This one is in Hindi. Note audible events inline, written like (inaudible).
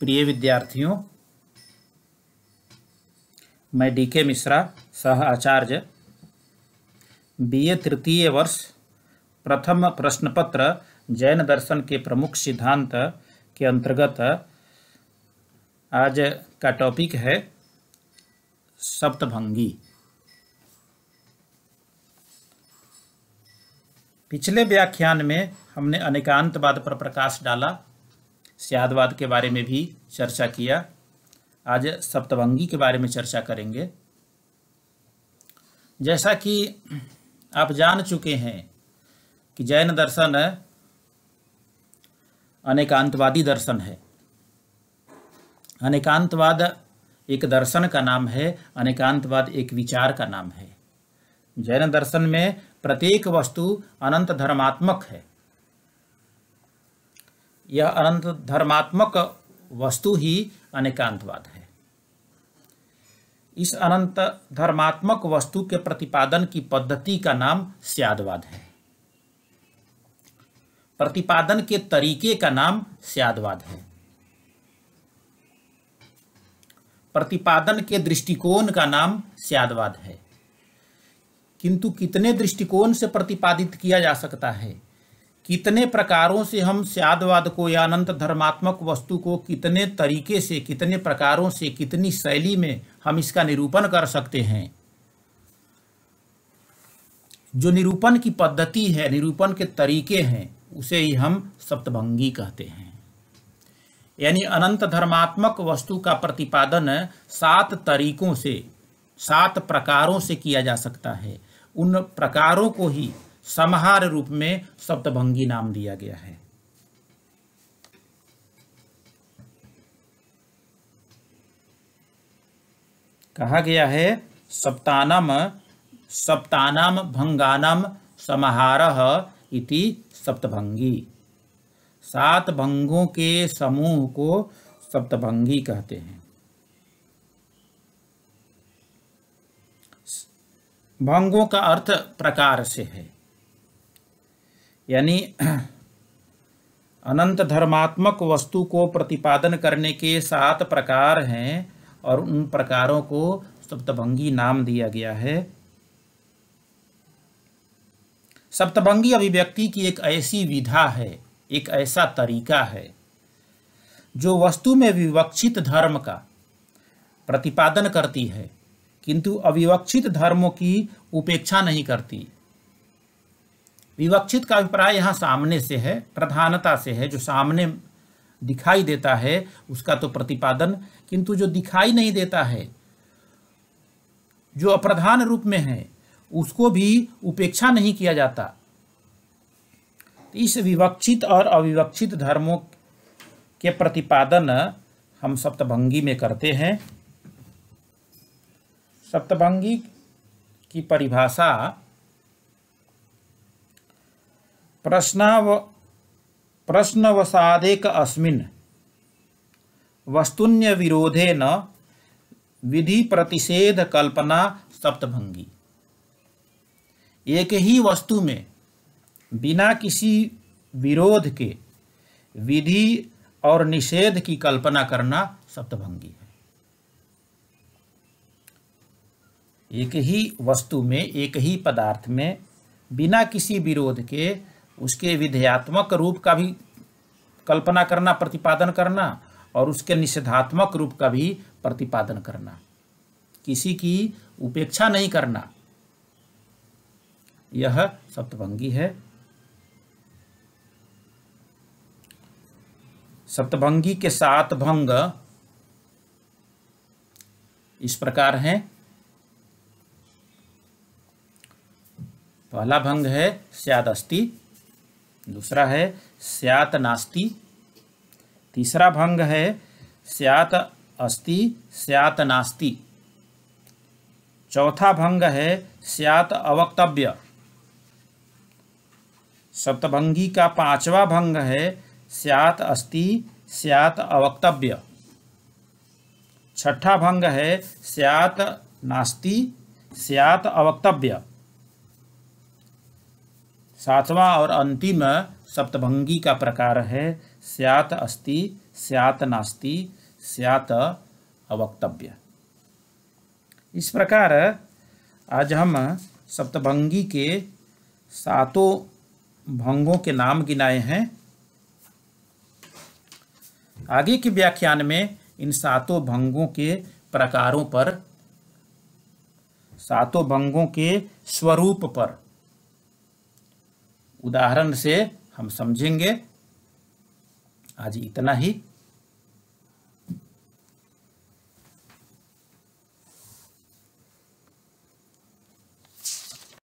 प्रिय विद्यार्थियों मैं डी के मिश्रा सह आचार्य बीए तृतीय वर्ष प्रथम प्रश्न पत्र जैन दर्शन के प्रमुख सिद्धांत के अंतर्गत आज का टॉपिक है सप्तभंगी पिछले व्याख्यान में हमने अनेकांतवाद पर प्रकाश डाला स्यादवाद के बारे में भी चर्चा किया आज सप्तभंगी के बारे में चर्चा करेंगे जैसा कि आप जान चुके हैं कि जैन दर्शन अनेकांतवादी दर्शन है अनेकांतवाद एक दर्शन का नाम है अनेकांतवाद एक विचार का नाम है जैन दर्शन में प्रत्येक वस्तु अनंत धर्मात्मक है यह अनंत धर्मात्मक वस्तु ही अनेकांतवाद है इस अनंत धर्मात्मक वस्तु के प्रतिपादन की पद्धति का नाम स्यादवाद है प्रतिपादन के तरीके का नाम स्यादवाद है प्रतिपादन के दृष्टिकोण का नाम स्यादवाद है किंतु कितने दृष्टिकोण से प्रतिपादित किया जा सकता है कितने प्रकारों से हम स्यादवाद को या अनंत धर्मात्मक वस्तु को कितने तरीके से कितने प्रकारों से कितनी शैली में हम इसका निरूपण कर सकते हैं जो निरूपण की पद्धति है निरूपण के तरीके हैं उसे ही हम सप्तभंगी कहते हैं यानी अनंत धर्मात्मक वस्तु का प्रतिपादन सात तरीकों से सात प्रकारों से किया जा सकता है उन प्रकारों को ही समहार रूप में सप्तभंगी नाम दिया गया है कहा गया है सप्तानम सप्तानम भंगानम समहार इति सप्तभंगी सात भंगों के समूह को सप्तभंगी कहते हैं भंगों का अर्थ प्रकार से है यानी (clears throat) अनंत धर्मात्मक वस्तु को प्रतिपादन करने के सात प्रकार हैं और उन प्रकारों को सप्तभंगी नाम दिया गया है सप्तभंगी अभिव्यक्ति की एक ऐसी विधा है एक ऐसा तरीका है जो वस्तु में विवक्षित धर्म का प्रतिपादन करती है किंतु अविवक्षित धर्मों की उपेक्षा नहीं करती विवक्षित का अभिप्राय यहाँ सामने से है प्रधानता से है जो सामने दिखाई देता है उसका तो प्रतिपादन किंतु जो दिखाई नहीं देता है जो अप्रधान रूप में है उसको भी उपेक्षा नहीं किया जाता इस विवक्षित और अविवक्षित धर्मों के प्रतिपादन हम सप्तभंगी में करते हैं सप्तभंगी की परिभाषा प्रश्नाव प्रश्नवसादेक अस्मिन् वस्तुन्य विरोधे न विधि प्रतिषेध कल्पना सप्तभंगी एक ही वस्तु में बिना किसी विरोध के विधि और निषेध की कल्पना करना सप्तभंगी है एक ही वस्तु में एक ही पदार्थ में बिना किसी विरोध के उसके विधेयात्मक रूप का भी कल्पना करना प्रतिपादन करना और उसके निषेधात्मक रूप का भी प्रतिपादन करना किसी की उपेक्षा नहीं करना यह सप्तभंगी है सप्तभंगी के सात भंग इस प्रकार हैं पहला भंग है स्यादस्ती दूसरा है स्यात नास्ति तीसरा भंग है स्यात अस्ति स्यात नास्ति चौथा भंग है स्यात अवक्तव्य सप्तभंगी का पांचवा भंग है स्यात अस्ति स्यात अवक्तव्य छठा भंग है स्यात नास्ति स्यात अवक्तव्य सातवां और अंतिम सप्तभंगी का प्रकार है स्यात अस्ति स्यात नास्ति स्यात अवक्तव्य इस प्रकार आज हम सप्तभंगी के सातों भंगों के नाम गिनाए हैं आगे के व्याख्यान में इन सातों भंगों के प्रकारों पर सातों भंगों के स्वरूप पर उदाहरण से हम समझेंगे आज इतना ही